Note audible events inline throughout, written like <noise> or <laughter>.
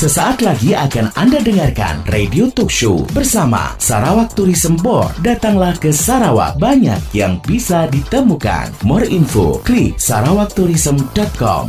Sesaat lagi akan Anda dengarkan Radio Talk Show bersama Sarawak Tourism Board. Datanglah ke Sarawak, banyak yang bisa ditemukan. More info, klik sarawaktourism.com.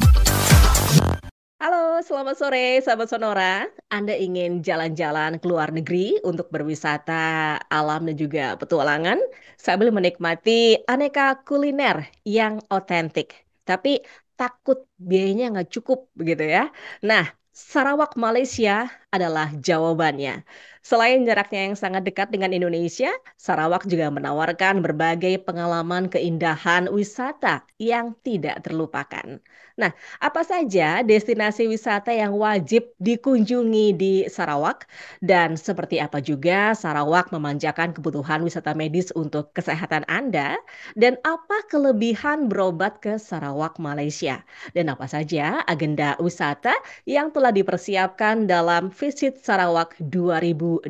Halo, selamat sore sahabat Sonora. Anda ingin jalan-jalan ke luar negeri untuk berwisata alam dan juga petualangan sambil menikmati aneka kuliner yang otentik. Tapi takut biayanya nggak cukup begitu ya. Nah, Sarawak Malaysia adalah jawabannya. Selain jaraknya yang sangat dekat dengan Indonesia, Sarawak juga menawarkan berbagai pengalaman keindahan wisata yang tidak terlupakan. Nah, apa saja destinasi wisata yang wajib dikunjungi di Sarawak dan seperti apa juga Sarawak memanjakan kebutuhan wisata medis untuk kesehatan Anda dan apa kelebihan berobat ke Sarawak Malaysia dan apa saja agenda wisata yang telah dipersiapkan dalam Visit Sarawak 2023.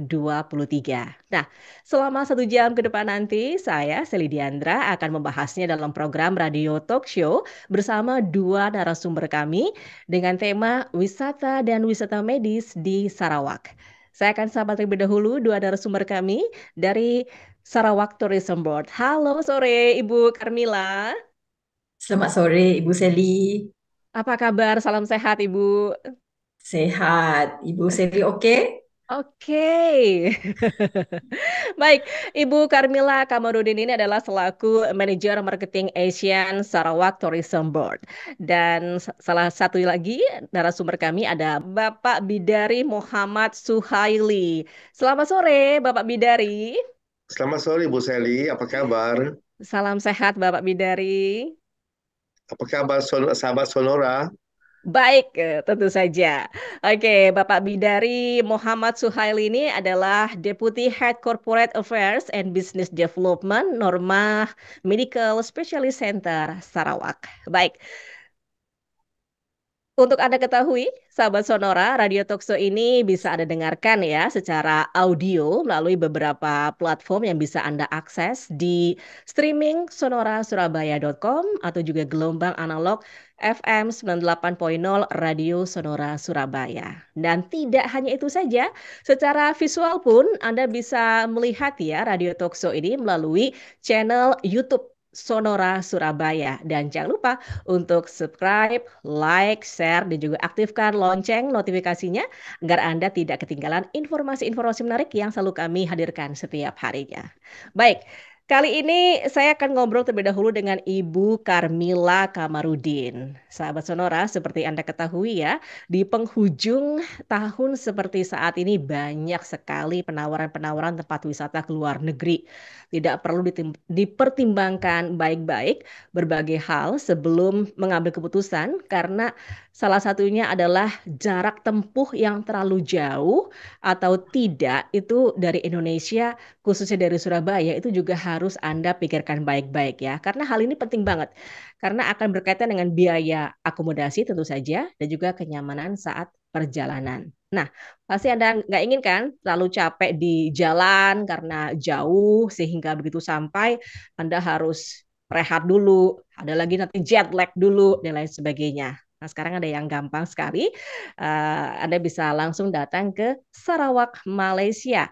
Nah, selama satu jam ke depan nanti, saya, Diandra, akan membahasnya dalam program Radio Talk Show bersama dua narasumber kami dengan tema wisata dan wisata medis di Sarawak. Saya akan sapa terlebih dahulu dua narasumber kami dari Sarawak Tourism Board. Halo sore Ibu Carmila. Selamat sore Ibu Seli. Apa kabar? Salam sehat Ibu. Sehat. Ibu Seri oke? Okay? Oke, okay. <laughs> baik Ibu Carmila Kamarudin ini adalah selaku manajer marketing Asian Sarawak Tourism Board dan salah satu lagi narasumber kami ada Bapak Bidari Muhammad Suhaili. Selamat sore Bapak Bidari. Selamat sore Ibu Seli, apa kabar? Salam sehat Bapak Bidari. Apa kabar sahabat Sonora? Baik, eh, tentu saja. Oke, Bapak Bidari Muhammad Suhail ini adalah Deputi Head Corporate Affairs and Business Development Norma Medical Specialist Center Sarawak. Baik. Untuk Anda ketahui, sahabat Sonora, Radio Tokso ini bisa Anda dengarkan ya secara audio melalui beberapa platform yang bisa Anda akses di streaming sonorasurabaya.com atau juga gelombang analog FM 98.0 Radio Sonora Surabaya. Dan tidak hanya itu saja, secara visual pun Anda bisa melihat ya Radio Tokso ini melalui channel YouTube Sonora Surabaya. Dan jangan lupa untuk subscribe, like, share, dan juga aktifkan lonceng notifikasinya agar Anda tidak ketinggalan informasi-informasi menarik yang selalu kami hadirkan setiap harinya. Baik, Kali ini saya akan ngobrol terlebih dahulu dengan Ibu Carmila Kamarudin. Sahabat Sonora, seperti Anda ketahui ya, di penghujung tahun seperti saat ini banyak sekali penawaran-penawaran tempat wisata ke luar negeri. Tidak perlu dipertimbangkan baik-baik berbagai hal sebelum mengambil keputusan karena salah satunya adalah jarak tempuh yang terlalu jauh atau tidak itu dari Indonesia khususnya dari Surabaya itu juga harus harus Anda pikirkan baik-baik ya. Karena hal ini penting banget. Karena akan berkaitan dengan biaya akomodasi tentu saja dan juga kenyamanan saat perjalanan. Nah, pasti Anda nggak ingin kan terlalu capek di jalan karena jauh sehingga begitu sampai Anda harus rehat dulu, ada lagi nanti jet lag dulu dan lain sebagainya. Nah, sekarang ada yang gampang sekali. Uh, Anda bisa langsung datang ke Sarawak, Malaysia.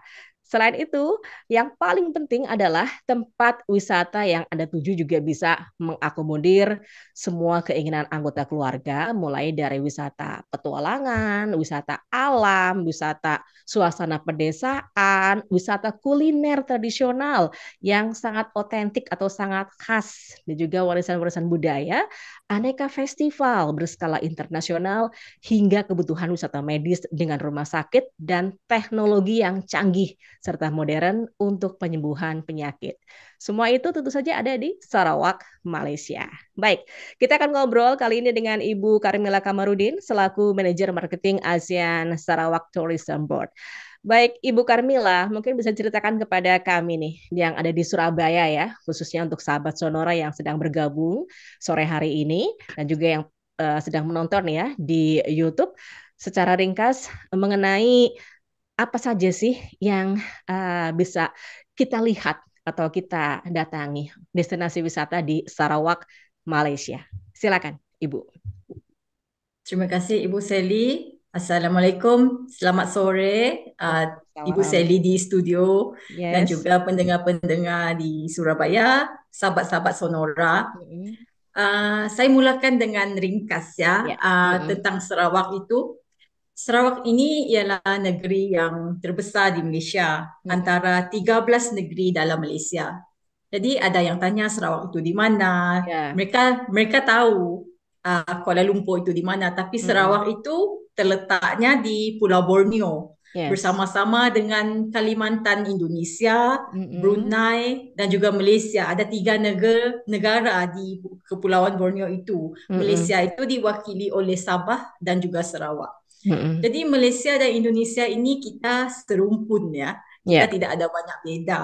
Selain itu, yang paling penting adalah tempat wisata yang Anda tuju juga bisa mengakomodir semua keinginan anggota keluarga, mulai dari wisata petualangan, wisata alam, wisata suasana pedesaan, wisata kuliner tradisional yang sangat otentik atau sangat khas, dan juga warisan-warisan budaya, aneka festival berskala internasional, hingga kebutuhan wisata medis dengan rumah sakit dan teknologi yang canggih serta modern untuk penyembuhan penyakit. Semua itu tentu saja ada di Sarawak, Malaysia. Baik, kita akan ngobrol kali ini dengan Ibu Karimila Kamarudin selaku manajer marketing ASEAN Sarawak Tourism Board. Baik, Ibu Karmila, mungkin bisa ceritakan kepada kami nih yang ada di Surabaya ya, khususnya untuk sahabat Sonora yang sedang bergabung sore hari ini dan juga yang uh, sedang menonton ya di YouTube secara ringkas mengenai apa saja sih yang uh, bisa kita lihat atau kita datangi destinasi wisata di Sarawak, Malaysia? Silakan, Ibu. Terima kasih Ibu Seli. Assalamualaikum, selamat sore uh, Ibu Sally di studio yes. dan juga pendengar-pendengar di Surabaya, sahabat-sahabat Sonora. Mm-hmm. Uh, saya mulakan dengan ringkas ya yeah. Ya. uh, mm-hmm. tentang Sarawak itu. Sarawak ini ialah negeri yang terbesar di Malaysia hmm. antara 13 negeri dalam Malaysia. Jadi ada yang tanya Sarawak itu di mana? Yeah. Mereka mereka tahu uh, Kuala Lumpur itu di mana tapi hmm. Sarawak hmm. itu terletaknya di Pulau Borneo. Yes. bersama-sama dengan Kalimantan Indonesia, mm-hmm. Brunei dan juga Malaysia ada tiga negara negara di kepulauan Borneo itu. Mm-hmm. Malaysia itu diwakili oleh Sabah dan juga Sarawak. Jadi Malaysia dan Indonesia ini kita serumpun ya. Kita yeah. tidak ada banyak beda.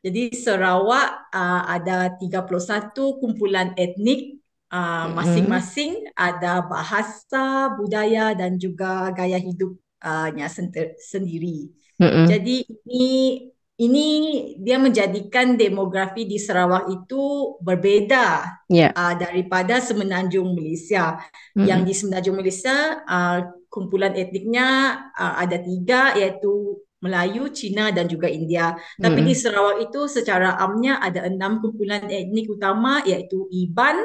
Jadi Sarawak uh, ada 31 kumpulan etnik Uh, masing-masing mm-hmm. ada bahasa, budaya dan juga gaya hidupnya uh, sendiri. Mm-hmm. Jadi ini ini dia menjadikan demografi di Sarawak itu berbeza yeah. Ya. uh, daripada Semenanjung Malaysia. Mm-hmm. Yang di Semenanjung Malaysia uh, kumpulan etniknya uh, ada tiga iaitu Melayu, Cina dan juga India. Tapi mm-hmm. di Sarawak itu secara amnya ada enam kumpulan etnik utama iaitu Iban,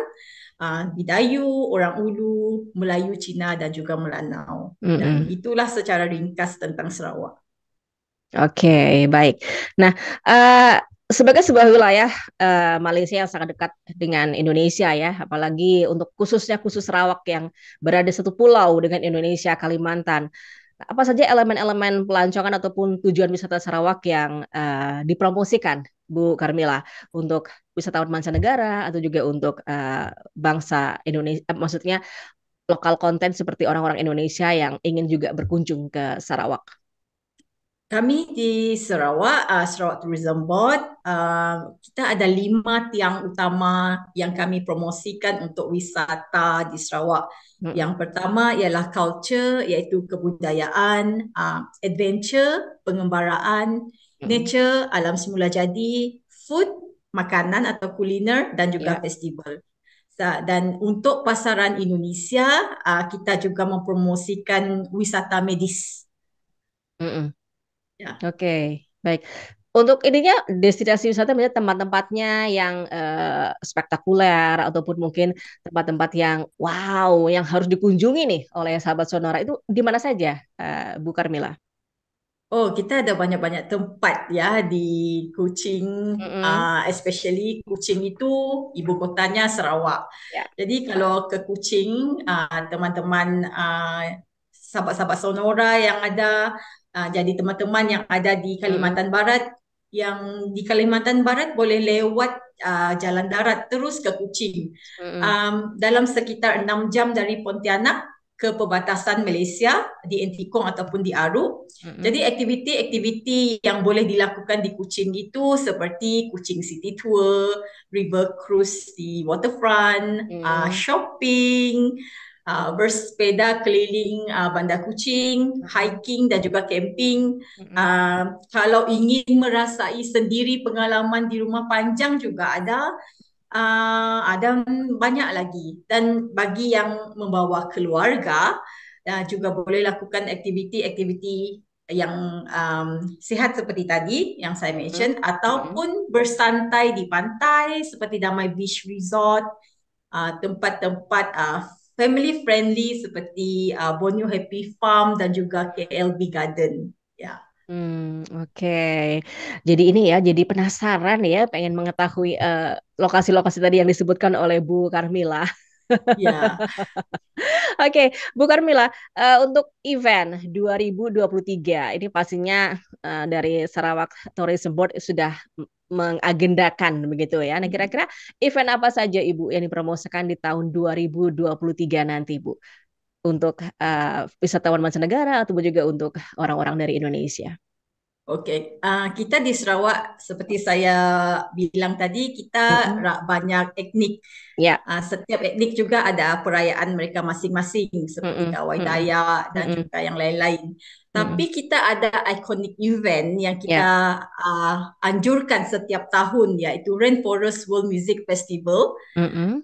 uh, Bidayu, Orang Ulu, Melayu, Cina dan juga Melanau. Mm-hmm. Dan itulah secara ringkas tentang Sarawak. Oke, okay, baik. Nah, uh, sebagai sebuah wilayah uh, Malaysia yang sangat dekat dengan Indonesia ya, apalagi untuk khususnya khusus Sarawak yang berada satu pulau dengan Indonesia Kalimantan. Nah, apa saja elemen-elemen pelancongan ataupun tujuan wisata Sarawak yang uh, dipromosikan, Bu Carmila, untuk wisatawan mancanegara atau juga untuk uh, bangsa Indonesia, eh, maksudnya lokal konten seperti orang-orang Indonesia yang ingin juga berkunjung ke Sarawak? kami di Sarawak, uh, Sarawak Tourism Board, uh, kita ada lima tiang utama yang kami promosikan untuk wisata di Sarawak. Hmm. Yang pertama ialah culture iaitu kebudayaan, uh, adventure, pengembaraan, hmm. nature, alam semula jadi, food, makanan atau kuliner dan juga yeah. festival. Dan untuk pasaran Indonesia, kita juga mempromosikan wisata medis. Mm-mm. Ya. Oke, okay. baik. Untuk ininya destinasi wisata misalnya tempat-tempatnya yang eh, spektakuler ataupun mungkin tempat-tempat yang wow yang harus dikunjungi nih oleh sahabat Sonora itu di mana saja, eh, Bu Carmila? Oh, kita ada banyak-banyak tempat ya di Kuching, mm-hmm. uh, especially Kuching itu ibu kotanya Sarawak. Yeah. Jadi kalau ke Kuching, eh, teman-teman uh, sahabat-sahabat Sonora yang ada uh, jadi teman-teman yang ada di hmm. Kalimantan Barat yang di Kalimantan Barat boleh lewat uh, jalan darat terus ke Kuching um, dalam sekitar enam jam dari Pontianak ke perbatasan Malaysia di Entikong ataupun di Aru. Hmm. Jadi aktiviti-aktiviti yang boleh dilakukan di Kuching itu seperti Kuching City Tour, river cruise di waterfront, mm. uh, shopping, uh, bersepeda keliling uh, bandar kucing, hmm. hiking dan juga camping. Uh, kalau ingin merasai sendiri pengalaman di rumah panjang juga ada. Uh, ada banyak lagi dan bagi yang membawa keluarga uh, juga boleh lakukan aktiviti-aktiviti yang um, sihat seperti tadi yang saya mention mm-hmm. ataupun hmm. bersantai di pantai seperti Damai Beach Resort uh, tempat-tempat uh, family friendly seperti uh, Borneo Happy Farm dan juga KLB Garden. Ya. Yeah. Hmm, oke. Okay. Jadi ini ya, jadi penasaran ya, pengen mengetahui eh, lokasi-lokasi uh, lokasi -lokasi tadi yang disebutkan oleh Bu Carmila. Ya. <laughs> Oke, okay, Bu Carmila, uh, untuk event 2023 ini pastinya uh, dari Sarawak Tourism Board sudah mengagendakan begitu ya. Nah, hmm. kira-kira event apa saja Ibu yang dipromosikan di tahun 2023 nanti, Bu? Untuk uh, wisatawan mancanegara atau juga untuk orang-orang dari Indonesia? Okey, uh, kita di Sarawak seperti saya bilang tadi kita uh-huh. banyak etnik. Ya. Yeah. Uh, setiap etnik juga ada perayaan mereka masing-masing seperti uh-huh. Gawai uh-huh. Dayak dan juga yang lain-lain. Uh-huh. Tapi kita ada iconic event yang kita yeah. Ya. uh, anjurkan setiap tahun iaitu Rainforest World Music Festival. Uh-huh.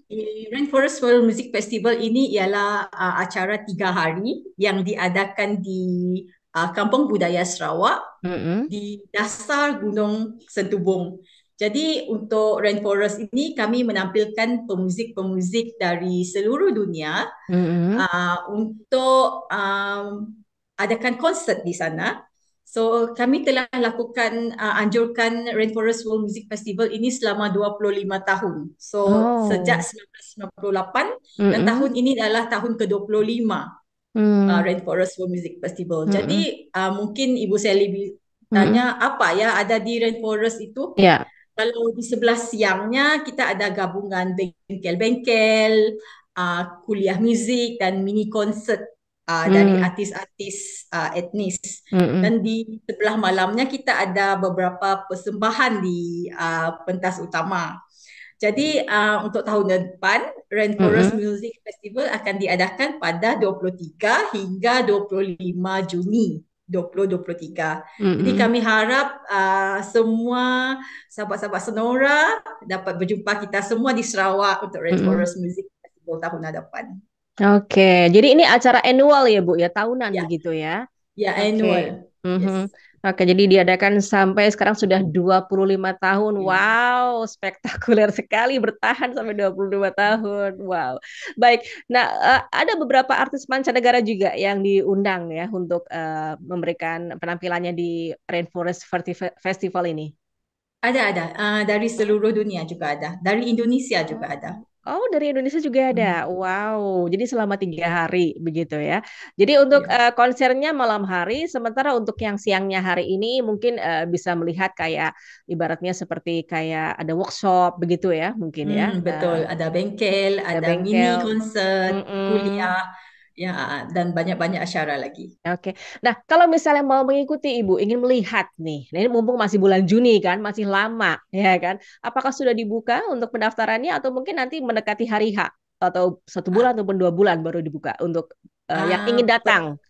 Rainforest World Music Festival ini ialah uh, acara tiga hari yang diadakan di uh, kampung budaya Sarawak mm-hmm. di dasar gunung Sentubung. Jadi untuk Rainforest ini kami menampilkan pemuzik-pemuzik dari seluruh dunia mm-hmm. uh, untuk um, adakan konsert di sana. So kami telah lakukan uh, anjurkan Rainforest World Music Festival ini selama 25 tahun. So oh. sejak 1998 mm-hmm. dan tahun ini adalah tahun ke-25 hmm. uh, ah, Rainforest Forest World Music Festival. Hmm. Jadi uh, mungkin Ibu Sally hmm. tanya hmm. apa ya ada di Rainforest itu? Yeah. Kalau di sebelah siangnya kita ada gabungan bengkel-bengkel, uh, kuliah muzik dan mini konsert. Uh, mm. dari artis-artis uh, etnis Mm-mm. Hmm. dan di sebelah malamnya kita ada beberapa persembahan di uh, pentas utama. Jadi uh, untuk tahun depan Rainforest mm-hmm. Music Festival akan diadakan pada 23 hingga 25 Juni 2023. Mm-hmm. Jadi kami harap uh, semua sahabat-sahabat Sonora dapat berjumpa kita semua di Sarawak untuk Rainforest mm-hmm. Music Festival tahun depan. Oke, okay. jadi ini acara annual ya Bu ya, tahunan ya. gitu begitu ya. Ya, annual. Mm-hmm. Yes. Oke, jadi diadakan sampai sekarang sudah 25 hmm. tahun. Ya. Wow, spektakuler sekali bertahan sampai 25 tahun. Wow. Baik. Nah, eh, ada beberapa artis mancanegara juga yang diundang ya untuk uh, memberikan penampilannya di Rainforest Festival ini. Ada ada uh, dari seluruh dunia juga ada dari Indonesia juga ada. Oh, dari Indonesia juga ada. Ya, hmm. Wow. Jadi selama tiga hari begitu ya. Jadi untuk yeah. Iya. uh, konsernya malam hari, sementara untuk yang siangnya hari ini mungkin uh, bisa melihat kayak ibaratnya seperti kayak ada workshop begitu ya mungkin ya. hmm, ya. Betul. Nah, ada bengkel, ada, ada bengkel. mini konser, mm -mm. kuliah Ya, dan banyak-banyak asyara lagi. Oke. Okay. Nah, kalau misalnya mau mengikuti Ibu, ingin melihat nih, nah ini mumpung masih bulan Juni kan, masih lama, ya kan? Apakah sudah dibuka untuk pendaftarannya atau mungkin nanti mendekati hari H? Atau satu ah. bulan ah. ataupun dua bulan baru dibuka untuk uh, ah, yang ingin datang? Betul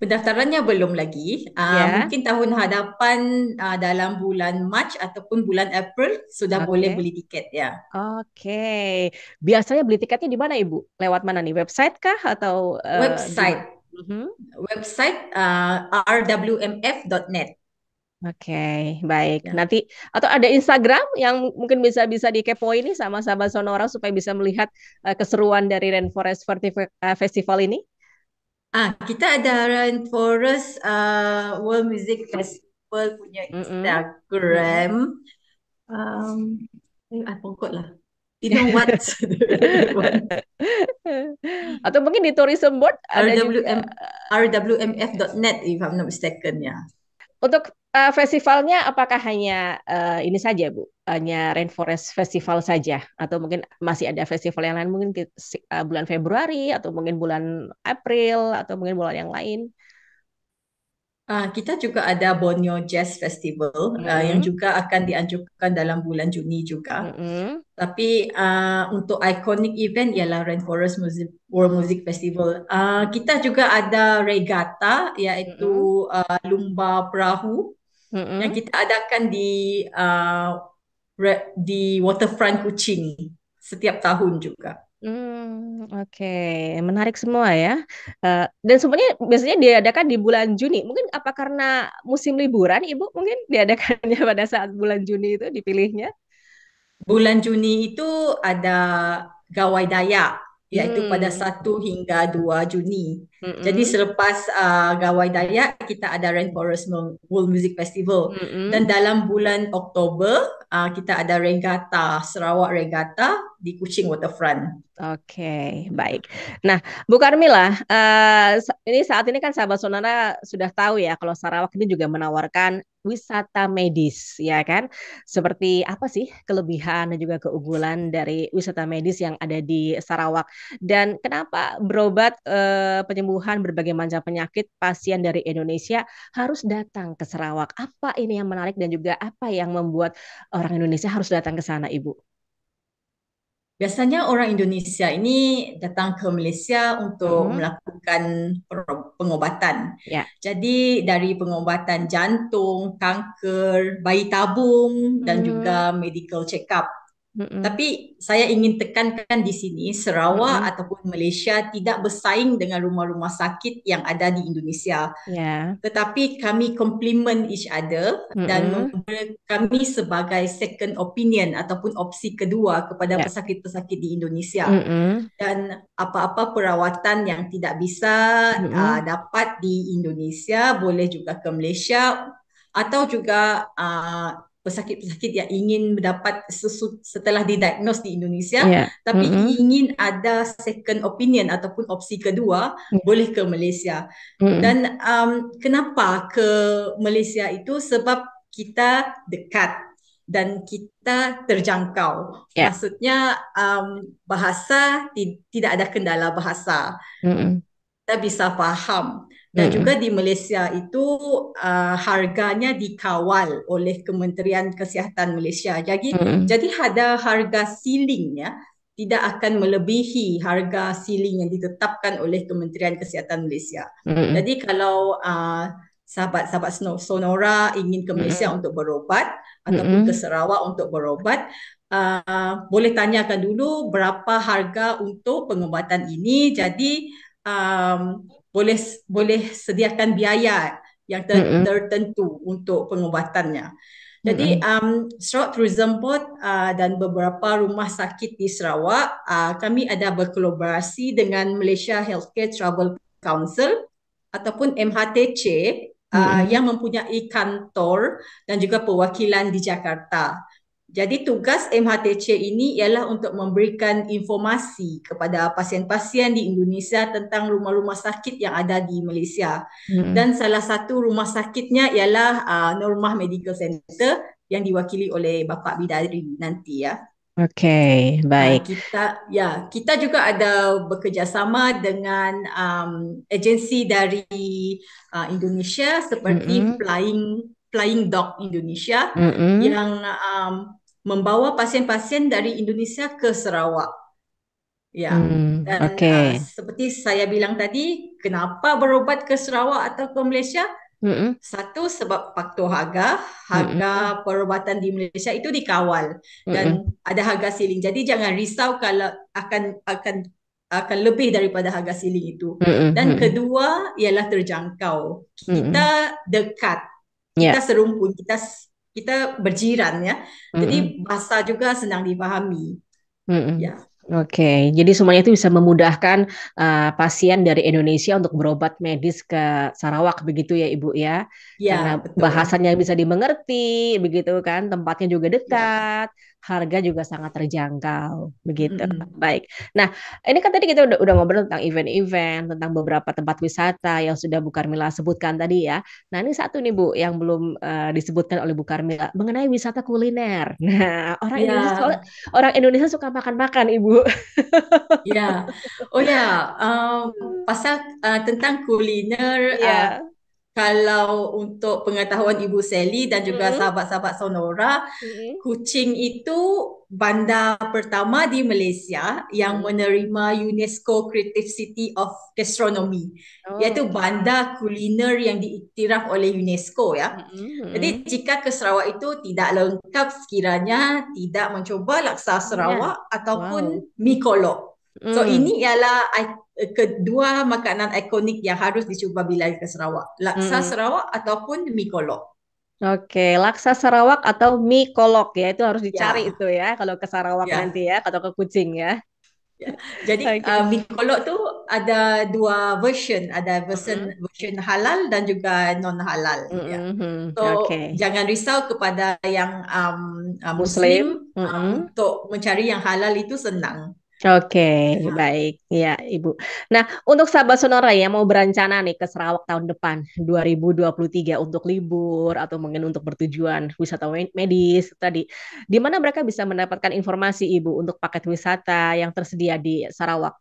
pendaftarannya belum lagi. Uh, ah, yeah. Mungkin tahun hadapan uh, dalam bulan Mac ataupun bulan April sudah okay. boleh beli tiket ya. Oke. Okay. Biasanya beli tiketnya di mana Ibu? Lewat mana nih? Website kah atau uh, website? Di... Mm-hmm. Website uh, ah, rwmf.net. Oke, okay, baik. Ya. Nanti atau ada Instagram yang mungkin bisa bisa dikepo ini sama sahabat Sonora supaya bisa melihat uh, keseruan dari Rainforest Festival eh, ini. Ah, kita ada Run Forest uh, World Music Festival punya Instagram. Mm-hmm. Um, eh, I forgot lah. You know what? <laughs> <laughs> Atau mungkin di Tourism Board. RWM, RWMF.net if I'm not mistaken. Yeah. Untuk uh, festivalnya apakah hanya uh, ini saja Bu? Hanya Rainforest Festival saja atau mungkin masih ada festival yang lain mungkin uh, bulan Februari atau mungkin bulan April atau mungkin bulan yang lain? Uh, kita juga ada Borneo Jazz Festival ah, mm-hmm. uh, yang juga akan dianjurkan dalam bulan Juni juga. Mm-hmm. Tapi uh, untuk iconic event ialah Rainforest Music, World Music Festival. Uh, kita juga ada regatta iaitu mm-hmm. uh, lumba perahu mm-hmm. yang kita adakan di uh, di Waterfront Kuching setiap tahun juga. Hmm oke, menarik semua ya, Uh, dan semuanya biasanya diadakan di bulan Juni, mungkin apa karena musim liburan Ibu mungkin diadakannya <laughs> pada saat bulan Juni itu dipilihnya? Bulan Juni itu ada Gawai daya, yaitu pada hmm. satu 1 hingga 2 Juni. Mm-hmm. Jadi selepas uh, Gawai Dayak kita ada Rainforest World Music Festival mm-hmm. dan dalam bulan Oktober uh, kita ada Regatta Sarawak Regatta di Kuching Waterfront. Oke, okay, baik. Nah, Bu Karmila, uh, ini saat ini kan sahabat Sonara sudah tahu ya kalau Sarawak ini juga menawarkan wisata medis, ya kan? Seperti apa sih kelebihan dan juga keunggulan dari wisata medis yang ada di Sarawak dan kenapa berobat uh, penyembuh penyembuhan berbagai macam penyakit pasien dari Indonesia harus datang ke Sarawak. Apa ini yang menarik dan juga apa yang membuat orang Indonesia harus datang ke sana, Ibu? Biasanya orang Indonesia ini datang ke Malaysia untuk hmm. melakukan pengobatan. Ya. Jadi dari pengobatan jantung, kanker, bayi tabung dan hmm. juga medical check up. mm Tapi saya ingin tekankan di sini Sarawak Mm-mm. ataupun Malaysia tidak bersaing dengan rumah-rumah sakit yang ada di Indonesia. Yeah. Tetapi kami complement each other Mm-mm. dan member kami sebagai second opinion ataupun opsi kedua kepada yeah. pesakit-pesakit di Indonesia. Mm-mm. Dan apa-apa perawatan yang tidak bisa uh, dapat di Indonesia boleh juga ke Malaysia atau juga uh, pesakit-pesakit yang ingin mendapat sesu- setelah didiagnos di Indonesia yeah. tapi mm-hmm. ingin ada second opinion ataupun opsi kedua mm-hmm. boleh ke Malaysia. Mm-hmm. Dan um, kenapa ke Malaysia itu sebab kita dekat dan kita terjangkau. Yeah. Maksudnya um, bahasa ti- tidak ada kendala bahasa. Mm-hmm kita bisa faham dan hmm. juga di Malaysia itu uh, harganya dikawal oleh Kementerian Kesihatan Malaysia. Jadi hmm. jadi ada harga ceiling ya tidak akan melebihi harga ceiling yang ditetapkan oleh Kementerian Kesihatan Malaysia. Hmm. Jadi kalau uh, sahabat-sahabat Sonora ingin ke Malaysia hmm. untuk berobat ataupun hmm. ke Sarawak untuk berobat Uh, boleh tanyakan dulu berapa harga untuk pengobatan ini. Jadi um, boleh boleh sediakan biaya yang ter- mm-hmm. tertentu untuk pengobatannya. Jadi um stroke tourism board uh, dan beberapa rumah sakit di Sarawak uh, kami ada berkolaborasi dengan Malaysia Healthcare Travel Council ataupun MHTC uh, mm-hmm. yang mempunyai kantor dan juga perwakilan di Jakarta. Jadi tugas MHTC ini ialah untuk memberikan informasi kepada pasien-pasien di Indonesia tentang rumah-rumah sakit yang ada di Malaysia. Hmm. Dan salah satu rumah sakitnya ialah uh, Normah Medical Center yang diwakili oleh Bapak Bidari nanti ya. Okay, baik. Uh, kita ya, kita juga ada bekerjasama dengan um, agensi dari uh, Indonesia seperti mm-hmm. Flying Flying Dog Indonesia mm-hmm. yang um, membawa pasien-pasien dari Indonesia ke Sarawak. Ya. Hmm, Dan okay. uh, seperti saya bilang tadi, kenapa berobat ke Sarawak atau ke Malaysia? Mm-mm. Satu sebab faktor harga, harga Mm-mm. perubatan di Malaysia itu dikawal dan Mm-mm. ada harga siling. Jadi jangan risau kalau akan akan akan lebih daripada harga siling itu. Mm-mm. Dan Mm-mm. kedua ialah terjangkau. Kita Mm-mm. dekat. Ya. Kita yeah. serumpun, kita kita berjiran ya. Mm-hmm. Jadi bahasa juga senang dipahami. Mm-hmm. Ya. Oke, okay. jadi semuanya itu bisa memudahkan uh, pasien dari Indonesia untuk berobat medis ke Sarawak begitu ya Ibu ya. Iya, Karena betul. bahasanya bisa dimengerti begitu kan, tempatnya juga ya. dekat. Ya harga juga sangat terjangkau begitu mm-hmm. baik nah ini kan tadi kita udah, udah ngobrol tentang event-event tentang beberapa tempat wisata yang sudah Bu Karmila sebutkan tadi ya nah ini satu nih Bu yang belum uh, disebutkan oleh Bu Karmila mengenai wisata kuliner <laughs> nah orang yeah. Indonesia orang Indonesia suka makan-makan Ibu <laughs> ya yeah. oh ya yeah. um, pasal uh, tentang kuliner yeah. Iya. uh, kalau untuk pengetahuan Ibu Sally dan juga mm-hmm. sahabat-sahabat Sonora, mm-hmm. Kuching itu bandar pertama di Malaysia yang mm. menerima UNESCO Creative City of Gastronomy. Oh. Iaitu bandar kuliner yang diiktiraf oleh UNESCO ya. Mm-hmm. Jadi jika ke Sarawak itu tidak lengkap sekiranya tidak mencuba laksa ya. Sarawak yeah. ataupun wow. mie kolok. Hmm. So ini ialah kedua makanan ikonik yang harus dicuba bila ke Sarawak. Laksa hmm. Sarawak ataupun mi kolok. Oke, okay. laksa Sarawak atau mi kolok ya itu harus ya. dicari yeah. itu ya kalau ke Sarawak yeah. nanti ya atau ke Kuching ya. Yeah. Jadi okay. uh, mi kolok tu ada dua version, ada version mm-hmm. version halal dan juga non halal. Mm-hmm. Yeah. Hmm, hmm. So okay. jangan risau kepada yang um, uh, Muslim, Muslim. Mm-hmm. Uh, hmm. untuk mencari yang halal itu senang. Oke, ya. baik ya Ibu. Nah, untuk sahabat Sonora yang mau berencana nih ke Sarawak tahun depan 2023 untuk libur atau mungkin untuk bertujuan wisata medis tadi, di mana mereka bisa mendapatkan informasi Ibu untuk paket wisata yang tersedia di Sarawak?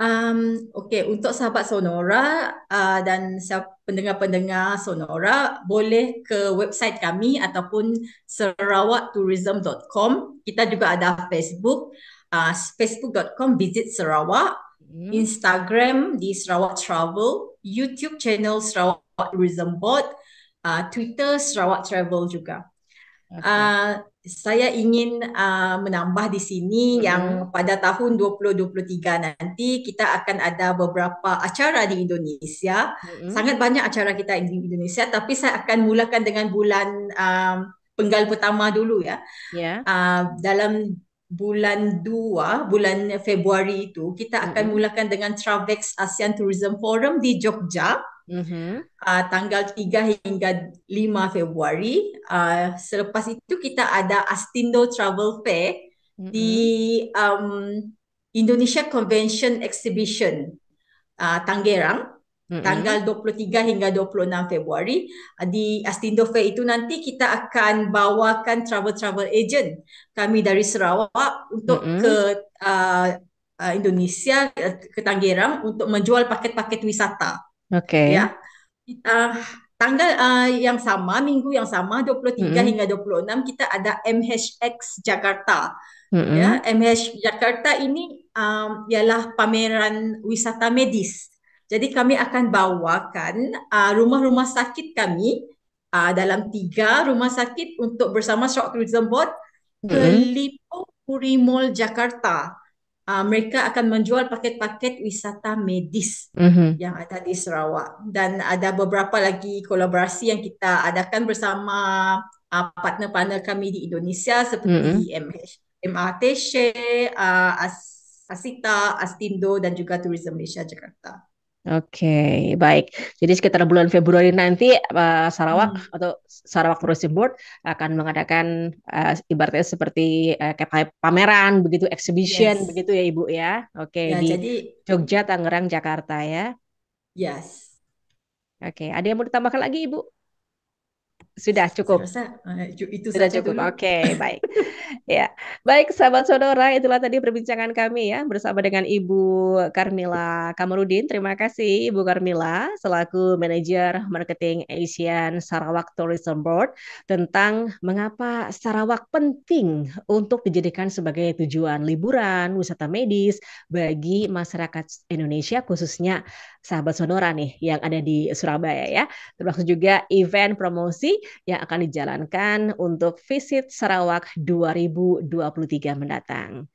Um, Oke, okay. untuk sahabat Sonora uh, dan pendengar-pendengar Sonora boleh ke website kami ataupun sarawaktourism.com. Kita juga ada Facebook uh, ah, facebook.com visit Sarawak, mm. Instagram di Sarawak Travel, YouTube channel Sarawak Tourism Board, uh, Twitter Sarawak Travel juga. Okay. Uh, saya ingin uh, menambah di sini mm. yang pada tahun 2023 nanti kita akan ada beberapa acara di Indonesia. Mm. Sangat banyak acara kita di Indonesia tapi saya akan mulakan dengan bulan uh, penggal pertama dulu ya. Yeah. Ya. Uh, dalam bulan 2 bulan Februari itu kita akan mm-hmm. mulakan dengan Travex ASEAN Tourism Forum di Jogja mm-hmm. uh, tanggal 3 hingga 5 Februari uh, selepas itu kita ada Astindo Travel Fair mm-hmm. di um, Indonesia Convention Exhibition uh, Tangerang tanggal 23 hingga 26 Februari uh, di Astindo Fair itu nanti kita akan bawakan travel-travel agent kami dari Sarawak untuk Mm-mm. ke uh, uh Indonesia uh, ke Tanggerang untuk menjual paket-paket wisata. Okey. Ya. Uh, tanggal uh, yang sama minggu yang sama 23 Mm-mm. hingga 26 kita ada MHX Jakarta. Mm-mm. Ya, MHX Jakarta ini um, ialah pameran wisata medis. Jadi kami akan bawakan uh, rumah-rumah sakit kami uh, dalam tiga rumah sakit untuk bersama Shock Tourism Board ke mm-hmm. Lipo Puri Mall Jakarta. Uh, mereka akan menjual paket-paket wisata medis mm-hmm. yang ada di Sarawak dan ada beberapa lagi kolaborasi yang kita adakan bersama uh, partner-partner kami di Indonesia seperti mm-hmm. MH, MRT, uh, Asita, Astindo dan juga Tourism Malaysia Jakarta. Oke, okay, baik. Jadi sekitar bulan Februari nanti uh, Sarawak hmm. atau Sarawak Tourism Board akan mengadakan uh, ibaratnya seperti uh, pameran begitu, exhibition yes. begitu ya Ibu ya. Oke, okay, ya, di jadi, Jogja, Tangerang, Jakarta ya. Yes. Oke, okay, ada yang mau ditambahkan lagi Ibu? Sudah cukup. Rasa, uh, itu Sudah saja cukup. Oke, okay, <laughs> baik. ya. Baik, sahabat saudara, itulah tadi perbincangan kami ya bersama dengan Ibu Karmila Kamarudin. Terima kasih Ibu Karmila selaku manajer marketing Asian Sarawak Tourism Board tentang mengapa Sarawak penting untuk dijadikan sebagai tujuan liburan, wisata medis bagi masyarakat Indonesia khususnya sahabat sonora nih yang ada di Surabaya ya. Termasuk juga event promosi yang akan dijalankan untuk Visit Sarawak 2023 mendatang.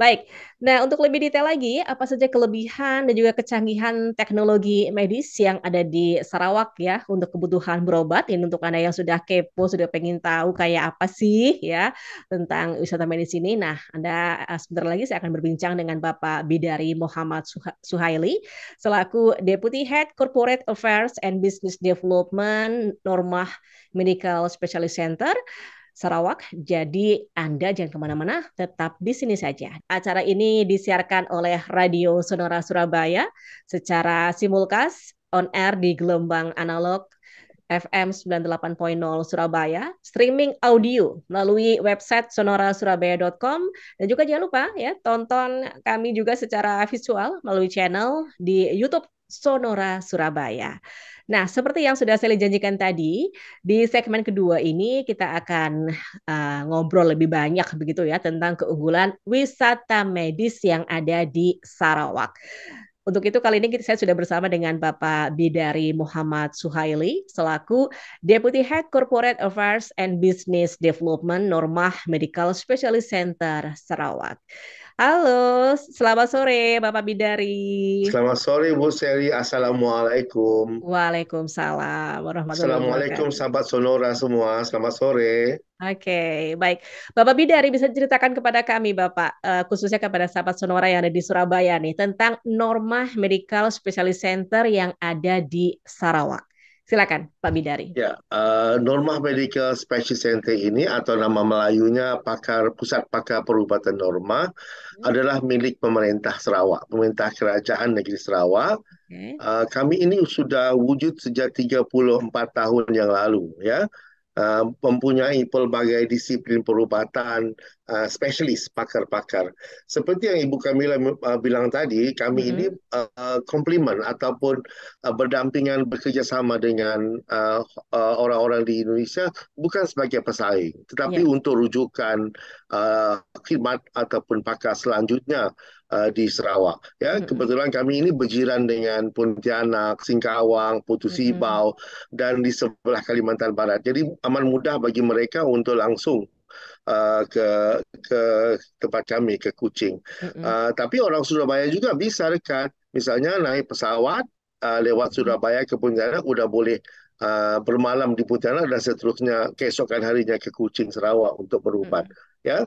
Baik, nah untuk lebih detail lagi, apa saja kelebihan dan juga kecanggihan teknologi medis yang ada di Sarawak ya untuk kebutuhan berobat, ini untuk Anda yang sudah kepo, sudah pengen tahu kayak apa sih ya tentang wisata medis ini. Nah, Anda eh, sebentar lagi saya akan berbincang dengan Bapak Bidari Muhammad Suhaili, selaku Deputy Head Corporate Affairs and Business Development Normah Medical Specialist Center Sarawak. Jadi Anda jangan kemana-mana, tetap di sini saja. Acara ini disiarkan oleh Radio Sonora Surabaya secara simulkas on air di gelombang analog FM 98.0 Surabaya, streaming audio melalui website sonorasurabaya.com dan juga jangan lupa ya tonton kami juga secara visual melalui channel di YouTube Sonora Surabaya. Nah, seperti yang sudah saya janjikan tadi, di segmen kedua ini kita akan uh, ngobrol lebih banyak begitu ya tentang keunggulan wisata medis yang ada di Sarawak. Untuk itu kali ini saya sudah bersama dengan Bapak Bidari Muhammad Suhaili selaku Deputy Head Corporate Affairs and Business Development Normah Medical Specialist Center Sarawak. Halo, selamat sore Bapak Bidari. Selamat sore Bu Seri, Assalamualaikum. Waalaikumsalam warahmatullahi Assalamualaikum wabarakatuh. sahabat Sonora semua, selamat sore. Oke, okay, baik. Bapak Bidari bisa ceritakan kepada kami Bapak, uh, khususnya kepada sahabat Sonora yang ada di Surabaya nih, tentang Norma Medical Specialist Center yang ada di Sarawak. Silakan Pak Bidari. Ya, uh, Norma Medical Specialist Center ini atau nama Melayunya Pakar Pusat Pakar Perubatan Norma hmm. adalah milik pemerintah Sarawak, pemerintah kerajaan negeri Sarawak. Okay. Uh, eh, kami ini sudah wujud sejak 34 tahun yang lalu ya. Uh, mempunyai pelbagai disiplin perubatan uh, specialist, pakar-pakar. Seperti yang Ibu Kamila uh, bilang tadi, kami mm-hmm. ini komplimen uh, ataupun uh, berdampingan bekerjasama dengan uh, uh, orang-orang di Indonesia bukan sebagai pesaing, tetapi yeah. untuk rujukan uh, khidmat ataupun pakar selanjutnya uh, di Sarawak. Ya, mm-hmm. kebetulan kami ini berjiran dengan Pontianak, Singkawang, Putu mm-hmm. dan di sebelah Kalimantan Barat. Jadi aman mudah bagi mereka untuk langsung uh, ke ke tempat kami ke Kuching. Mm-hmm. Uh, tapi orang Surabaya juga bisa dekat misalnya naik pesawat uh, lewat Surabaya ke Pontianak sudah boleh uh, bermalam di Pontianak dan seterusnya keesokan harinya ke Kuching Sarawak untuk berubat. Mm-hmm. Ya.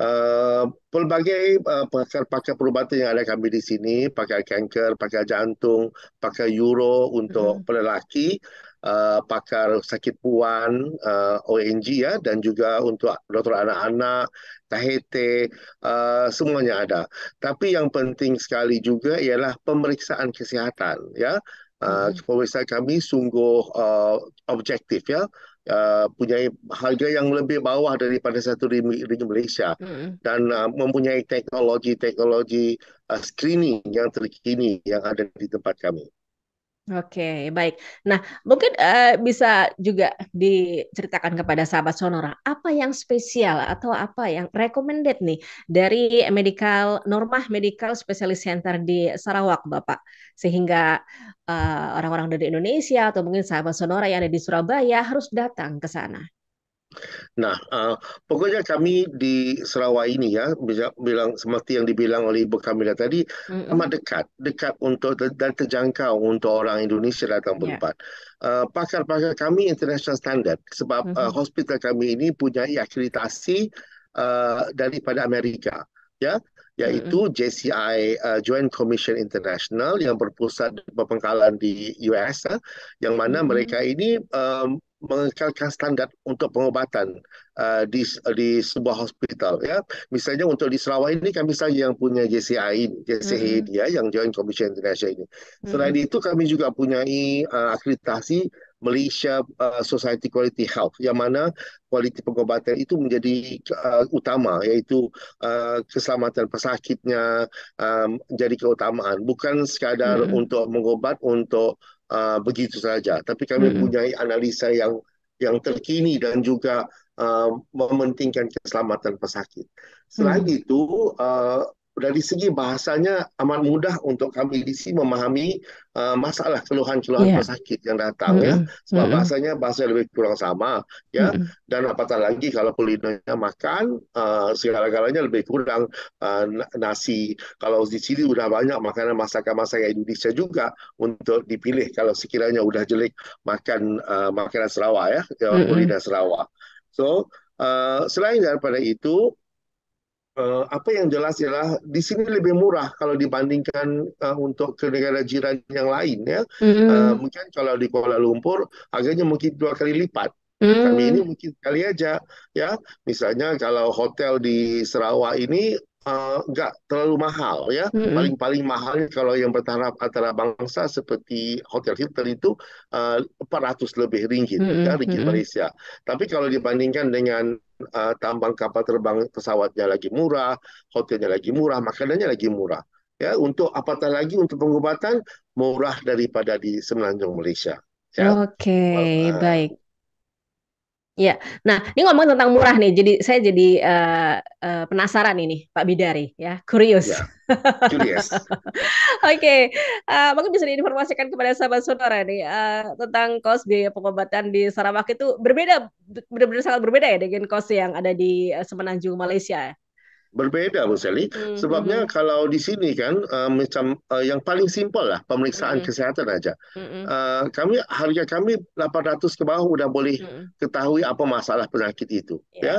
Uh, pelbagai uh, pakar-pakar perubatan yang ada kami di sini, pakar kanker, pakar jantung, pakar euro untuk mm. pelelaki, Eh, pakar sakit puan uh, eh, ONG ya dan juga untuk doktor anak-anak Tahete, uh, eh, semuanya ada. Tapi yang penting sekali juga ialah pemeriksaan kesihatan ya. Uh, pemeriksaan kami sungguh uh, objektif ya. Uh, punya harga yang lebih bawah daripada satu ringgit Malaysia hmm. dan uh, mempunyai teknologi-teknologi uh, screening yang terkini yang ada di tempat kami. Oke, baik. Nah, mungkin uh, bisa juga diceritakan kepada sahabat Sonora, apa yang spesial atau apa yang recommended nih dari medical Normah Medical Specialist Center di Sarawak, Bapak, sehingga uh, eh, orang -orang dari Indonesia atau mungkin sahabat Sonora yang ada di Surabaya harus datang ke sana. Nah, uh, pokoknya kami di Sarawak ini ya, bilang seperti yang dibilang oleh Ibu Kamila tadi, mm-hmm. amat dekat, dekat untuk dan terjangkau untuk orang Indonesia datang ya. berempat. Yeah. Uh, pakar-pakar kami international standard sebab mm-hmm. uh, hospital kami ini punya akreditasi uh, daripada Amerika, ya, yaitu mm-hmm. JCI uh, Joint Commission International yang berpusat berpangkalan di US, uh, ya, yang mana mm-hmm. mereka ini um, mengekalkan standar untuk pengobatan uh, di di sebuah hospital ya misalnya untuk di Sarawak ini kami saja yang punya JCI JCI mm-hmm. dia ya, yang Joint Commission Indonesia ini selain mm-hmm. itu kami juga punya uh, akreditasi Malaysia uh, Society Quality Health yang mana kualiti pengobatan itu menjadi uh, utama iaitu uh, keselamatan pesakitnya um, jadi keutamaan bukan sekadar mm-hmm. untuk mengobat untuk uh, begitu saja. Tapi kami hmm. punya analisa yang yang terkini dan juga uh, mementingkan keselamatan pesakit. Selain hmm. itu, uh, dari segi bahasanya amat mudah untuk kami di sini memahami uh, masalah keluhan-keluhan yeah. pesakit yang datang mm ya sebab mm bahasanya bahasa lebih kurang sama ya mm dan apatah lagi kalau kulinernya makan uh, segala-galanya lebih kurang uh, nasi kalau di sini sudah banyak makanan masakan-masakan Indonesia juga untuk dipilih kalau sekiranya udah jelek makan uh, makanan Sarawak ya mm kuliner Sarawak so Uh, selain daripada itu, uh, apa yang jelas ialah di sini lebih murah kalau dibandingkan uh, untuk ke negara jiran yang lain ya. mm Uh, mungkin kalau di Kuala Lumpur harganya mungkin dua kali lipat. Mm. Kami hmm. ini mungkin sekali aja ya. Misalnya kalau hotel di Sarawak ini Eh, nggak uh, terlalu mahal ya. Mm-hmm. Paling-paling mahal kalau yang bertaraf antara bangsa seperti hotel Hilton itu uh, eh, 400 lebih ringgit mm-hmm. ya ringgit mm-hmm. Malaysia. Tapi kalau dibandingkan dengan uh, tambang kapal terbang pesawatnya lagi murah, hotelnya lagi murah, makanannya lagi murah. Ya, untuk apatah lagi untuk pengobatan murah daripada di Semenanjung Malaysia. Ya. Oke, okay, uh, baik. Iya. Nah, ini ngomong tentang murah nih. Jadi saya jadi uh, uh, penasaran ini, Pak Bidari, ya, curious. Ya, <laughs> Oke, okay. uh, eh, mungkin bisa diinformasikan kepada sahabat saudara nih uh, tentang kos biaya pengobatan di Sarawak itu berbeda, benar-benar sangat berbeda ya dengan kos yang ada di Semenanjung Malaysia. Ya? berbeza pasal ni hmm, hmm sebabnya hmm. kalau di sini kan uh, macam uh, yang paling simple lah pemeriksaan hmm kesihatan aja. hmm, hmm. Uh, kami harga kami 800 ke bawah sudah boleh hmm ketahui apa masalah penyakit itu yeah. ya.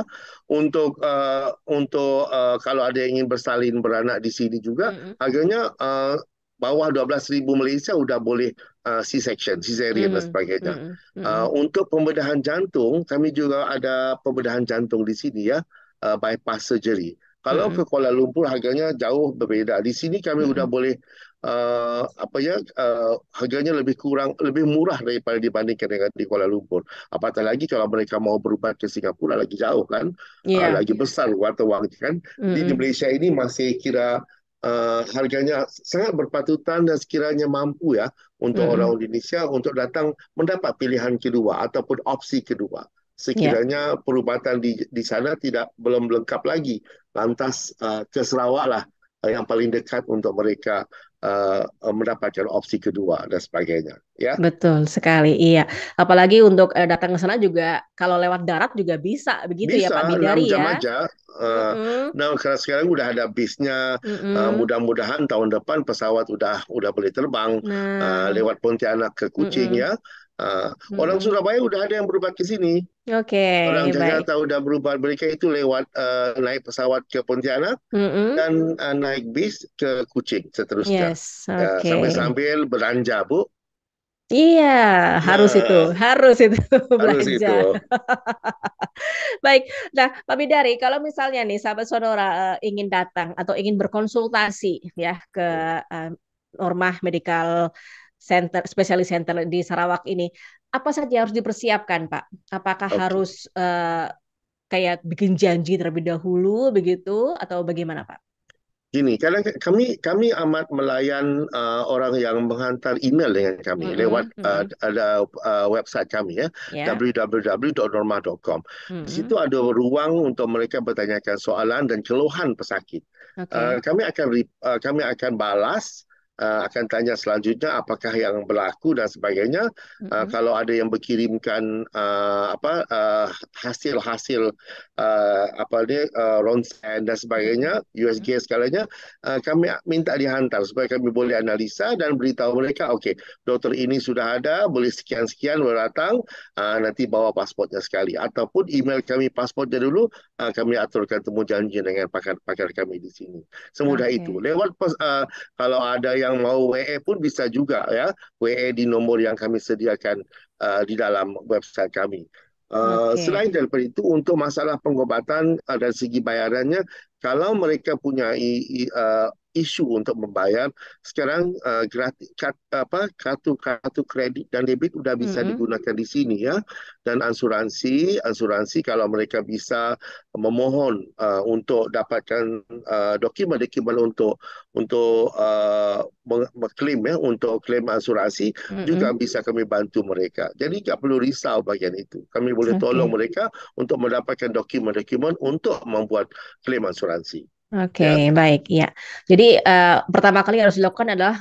Untuk uh, untuk uh, kalau ada yang ingin bersalin beranak di sini juga hmm harganya uh, bawah ribu Malaysia sudah boleh uh, C-section, cesarean hmm dan sebagainya. Mm-hmm. Uh, untuk pembedahan jantung kami juga ada pembedahan jantung di sini ya uh, bypass surgery. Kalau hmm. ke Kuala Lumpur harganya jauh berbeda. Di sini kami hmm. sudah boleh uh, apa ya uh, harganya lebih kurang lebih murah daripada dibandingkan dengan di Kuala Lumpur. Apatah lagi kalau mereka mau berubah ke Singapura lagi jauh kan, yeah. uh, iya. lagi besar luar tewangannya kan. hmm Di, di Malaysia ini masih kira uh, harganya sangat berpatutan dan sekiranya mampu ya untuk hmm orang Indonesia untuk datang mendapat pilihan kedua ataupun opsi kedua. Iya. sekiranya yeah. perubatan di di sana tidak belum lengkap lagi lantas uh, ke Sarawak lah uh, yang paling dekat untuk mereka eh, mendapatkan opsi kedua dan sebagainya ya betul sekali iya apalagi untuk uh, datang ke sana juga kalau lewat darat juga bisa begitu ya, bisa, ya Pak Bidari ya? jam ya aja. Uh, mm-hmm. Nah, karena sekarang udah ada bisnya, mm-hmm. uh, mudah-mudahan tahun depan pesawat udah udah boleh terbang -hmm. uh, lewat Pontianak ke Kucing mm-hmm. ya. Uh, Orang Surabaya udah ada yang berubah ke sini. Oke. Okay, orang Jakarta udah berubah. Mereka itu lewat uh, naik pesawat ke Pontianak mm-hmm. dan uh, naik bis ke Kucing seterusnya. Yes. Ya, okay. Uh, sambil-sambil belanja, Bu. Iya, nah, harus itu, harus itu <laughs> harus belanja. Itu. <laughs> Baik, nah Pak Bidari, kalau misalnya nih sahabat sonora uh, eh, ingin datang atau ingin berkonsultasi ya ke uh, Normah Medical center spesialis center di Sarawak ini apa saja yang harus dipersiapkan Pak? Apakah okay. harus uh, kayak bikin janji terlebih dahulu begitu atau bagaimana Pak? Gini, karena kami kami amat melayan uh, orang yang menghantar email dengan kami mm-hmm, lewat Uh, ada uh, website kami ya yeah. www.norma.com. Mm-hmm. Di situ ada ruang untuk mereka bertanyakan soalan dan keluhan pesakit. Okay. Uh, kami akan uh, kami akan balas uh, akan tanya selanjutnya apakah yang berlaku dan sebagainya. Mm-hmm. kalau ada yang berkirimkan uh, eh, apa hasil hasil-hasil uh, apa dia uh, ronsen dan sebagainya USG hmm. skalanya uh, kami minta dihantar supaya kami boleh analisa dan beritahu mereka okey doktor ini sudah ada boleh sekian-sekian boleh datang uh, nanti bawa pasportnya sekali ataupun email kami pasportnya dulu uh, kami aturkan temu janji dengan pakar-pakar kami di sini semudah okay. itu lewat pas, uh, kalau ada yang mau WA pun bisa juga ya WA di nomor yang kami sediakan uh, di dalam website kami Eh, okay. Selain daripada itu, untuk masalah pengobatan uh, dari segi bayarannya, kalau mereka punya eh, isu untuk membayar. Sekarang uh, eh, gratis kat, apa kartu-kartu kredit dan debit sudah bisa mm-hmm. digunakan di sini ya. Dan asuransi, asuransi kalau mereka bisa memohon uh, untuk dapatkan uh, dokumen-dokumen untuk untuk uh, mengklaim ya untuk klaim asuransi mm-hmm. juga bisa kami bantu mereka. Jadi tidak perlu risau bagian itu. Kami boleh okay. tolong mereka untuk mendapatkan dokumen-dokumen untuk membuat klaim asuransi. Oke, okay, ya. baik ya. Jadi uh, pertama kali harus dilakukan adalah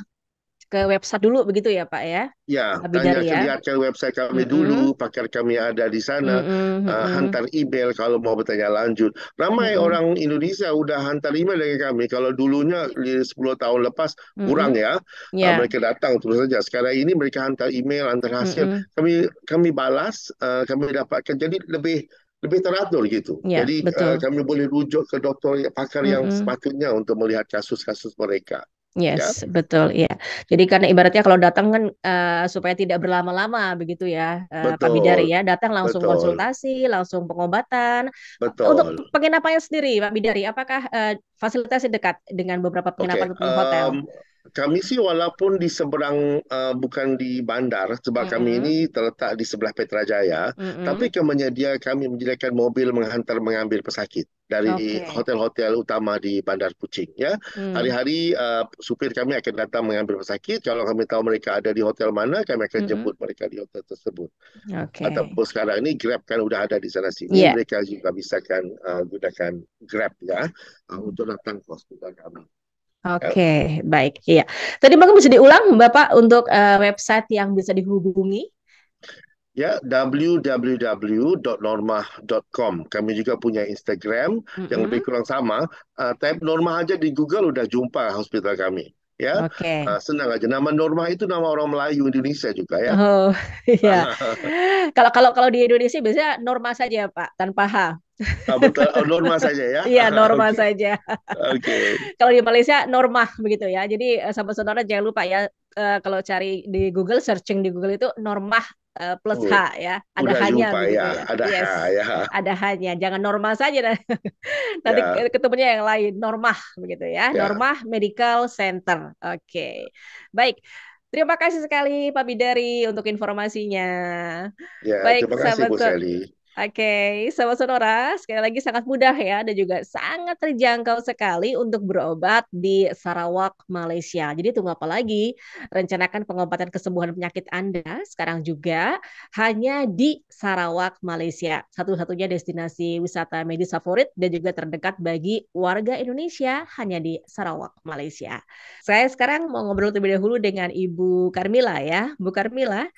ke website dulu begitu ya Pak ya? Ya, tanya ya? lihat ke website kami mm -hmm. dulu, pakar kami ada di sana, mm -hmm. uh, hantar email kalau mau bertanya lanjut. Ramai mm -hmm. orang Indonesia udah hantar email dengan kami. Kalau dulunya 10 tahun lepas mm -hmm. kurang ya, yeah. Ya. uh, mereka datang terus saja. Sekarang ini mereka hantar email, hantar hasil. Mm -hmm. Kami kami balas, uh, kami dapatkan. Jadi lebih lebih teratur gitu. Ya, Jadi eh, betul. Uh, kami boleh rujuk ke dokter pakar mm-hmm. yang sepatutnya untuk melihat kasus-kasus mereka. Yes, ya. betul ya. Jadi karena ibaratnya kalau datang kan uh, supaya tidak berlama-lama begitu ya, uh, Pak Bidari ya, datang langsung betul. konsultasi, langsung pengobatan. Betul. Untuk penginapannya sendiri, Pak Bidari, apakah uh, fasilitasnya dekat dengan beberapa penginapan okay. um, hotel? kami sih walaupun di seberang uh, bukan di bandar sebab mm-hmm. kami ini terletak di sebelah Petrajaya mm-hmm. tapi kemanya dia kami menyediakan mobil menghantar mengambil pesakit dari okay. hotel-hotel utama di Bandar Kuching ya. Mm. Hari-hari uh, supir kami akan datang mengambil pesakit kalau kami tahu mereka ada di hotel mana kami akan mm-hmm. jemput mereka di hotel tersebut. Okay. Ataupun sekarang ini Grab kan sudah ada di sana sini yeah. mereka juga bisa kan uh, gunakan Grab ya uh, untuk datang ke hospital kami. Oke, okay, baik. Iya. Tadi mungkin bisa diulang Bapak untuk uh, website yang bisa dihubungi? Ya, www.normah.com. Kami juga punya Instagram mm-hmm. yang lebih kurang sama. Uh, type Normah aja di Google udah jumpa hospital kami. Ya, okay. uh, eh, senang aja. Nama Norma itu nama orang Melayu Indonesia juga ya. Oh, <laughs> iya. <laughs> kalau kalau kalau di Indonesia biasanya Norma saja Pak, tanpa H. Ah, betul oh, normal saja ya iya ah, normal okay. saja oke okay. <laughs> kalau di Malaysia normal begitu ya jadi eh, sama saudara jangan lupa ya eh, kalau cari di Google searching di Google itu normah eh, plus oh, H ya ada hanya lupa, ya. ya. ada yes. H ya ada hanya jangan normal saja <laughs> nanti ya. ketemunya yang lain normah begitu ya, ya. normah medical center oke okay. baik Terima kasih sekali Pak Bidari untuk informasinya. Ya, Baik, terima kasih Bu Sally. Oke, okay. Sobat Sonora, sekali lagi sangat mudah ya dan juga sangat terjangkau sekali untuk berobat di Sarawak, Malaysia. Jadi tunggu apa lagi? Rencanakan pengobatan kesembuhan penyakit Anda sekarang juga hanya di Sarawak, Malaysia. Satu-satunya destinasi wisata medis favorit dan juga terdekat bagi warga Indonesia hanya di Sarawak, Malaysia. Saya sekarang mau ngobrol terlebih dahulu dengan Ibu Karmila ya. Bu Karmila,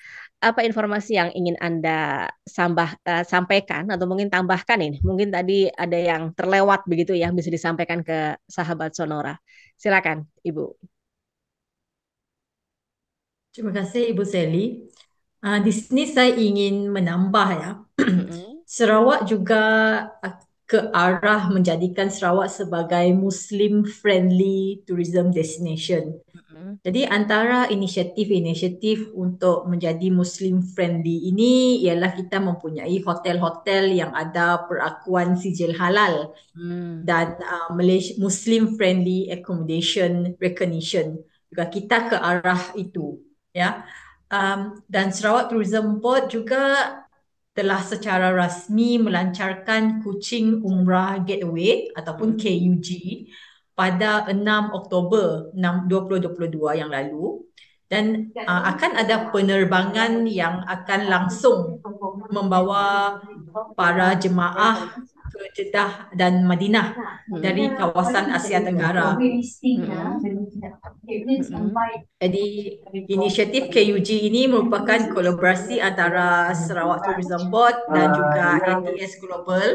apa informasi yang ingin Anda sambah, uh, sampaikan atau mungkin tambahkan ini? Mungkin tadi ada yang terlewat begitu ya bisa disampaikan ke sahabat Sonora. Silakan, Ibu. Terima kasih Ibu Sally. Uh, di sini saya ingin menambah ya. Mm-hmm. <clears throat> Sarawak juga ke arah menjadikan Sarawak sebagai Muslim friendly tourism destination. Jadi hmm. antara inisiatif-inisiatif untuk menjadi Muslim friendly ini ialah kita mempunyai hotel-hotel yang ada perakuan sijil halal hmm. dan uh, Malaysia Muslim friendly accommodation recognition juga kita ke arah itu, ya. Um, dan Sarawak Tourism Board juga telah secara rasmi melancarkan Kucing Umrah Gateway ataupun hmm. KUG. E pada 6 Oktober 2022 yang lalu dan uh, akan ada penerbangan yang akan langsung membawa para jemaah ke Jeddah dan Madinah hmm. dari kawasan Asia Tenggara. Ya. Hmm. Jadi hmm. inisiatif KUG ini merupakan kolaborasi antara Sarawak Tourism Board dan ah, juga ATS ya. Global